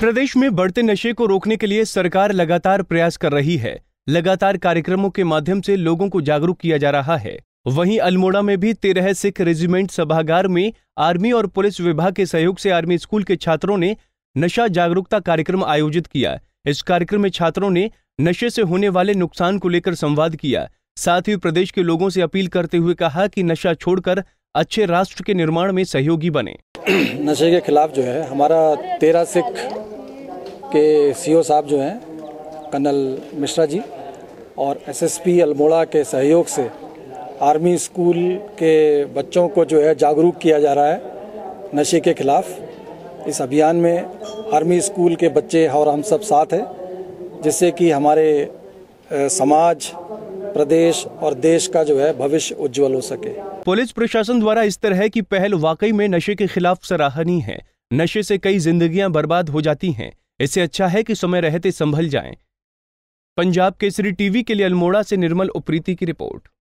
प्रदेश में बढ़ते नशे को रोकने के लिए सरकार लगातार प्रयास कर रही है लगातार कार्यक्रमों के माध्यम से लोगों को जागरूक किया जा रहा है वहीं अल्मोड़ा में भी तेरह सिख रेजिमेंट सभागार में आर्मी और पुलिस विभाग के सहयोग से आर्मी स्कूल के छात्रों ने नशा जागरूकता कार्यक्रम आयोजित किया इस कार्यक्रम में छात्रों ने नशे से होने वाले नुकसान को लेकर संवाद किया साथ ही प्रदेश के लोगों से अपील करते हुए कहा कि नशा छोड़कर अच्छे राष्ट्र के निर्माण में सहयोगी बने नशे के खिलाफ जो है हमारा तेरह सिख के सीओ साहब जो हैं कर्नल मिश्रा जी और एसएसपी अल्मोड़ा के सहयोग से आर्मी स्कूल के बच्चों को जो है जागरूक किया जा रहा है नशे के खिलाफ इस अभियान में आर्मी स्कूल के बच्चे और हम सब साथ हैं जिससे कि हमारे समाज प्रदेश और देश का जो है भविष्य उज्जवल हो सके पुलिस प्रशासन द्वारा इस तरह की पहल वाकई में नशे के खिलाफ सराहनीय है नशे से कई जिंदगियां बर्बाद हो जाती हैं इससे अच्छा है कि समय रहते संभल जाएं। पंजाब केसरी टीवी के लिए अल्मोड़ा से निर्मल उप्रीति की रिपोर्ट